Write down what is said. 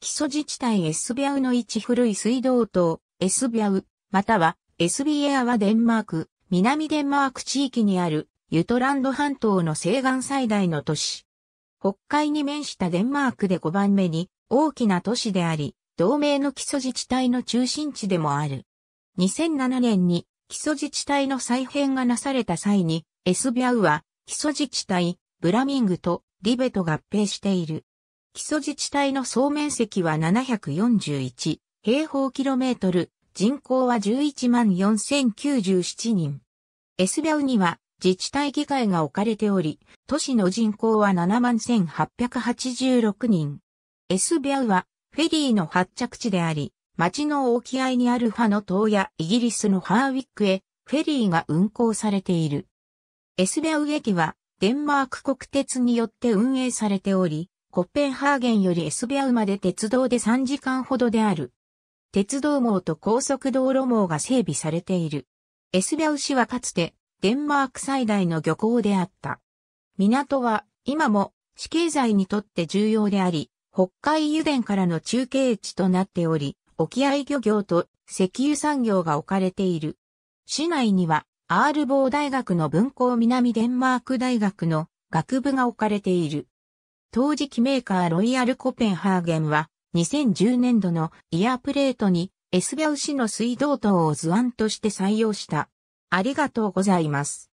基礎自治体エスビャウの一古い水道島エスビャウ、またはエスビエアはデンマーク、南デンマーク地域にあるユトランド半島の西岸最大の都市。北海に面したデンマークで5番目に大きな都市であり、同盟の基礎自治体の中心地でもある。2007年に基礎自治体の再編がなされた際に、エスビャウは基礎自治体、ブラミングとリベと合併している。基礎自治体の総面積は741平方キロメートル、人口は11万4097人。エスビャウには自治体議会が置かれており、都市の人口は7万1886人。エスビャウはフェリーの発着地であり、町の沖合にあるファの島やイギリスのハーウィックへフェリーが運行されている。エスビャウ駅はデンマーク国鉄によって運営されており、コッペンハーゲンよりエスビアウまで鉄道で3時間ほどである。鉄道網と高速道路網が整備されている。エスビアウ市はかつてデンマーク最大の漁港であった。港は今も市経済にとって重要であり、北海油田からの中継地となっており、沖合漁業と石油産業が置かれている。市内にはアールボー大学の文校南デンマーク大学の学部が置かれている。当時機メーカーロイヤルコペンハーゲンは2010年度のイヤープレートにエスビャウシの水道塔を図案として採用した。ありがとうございます。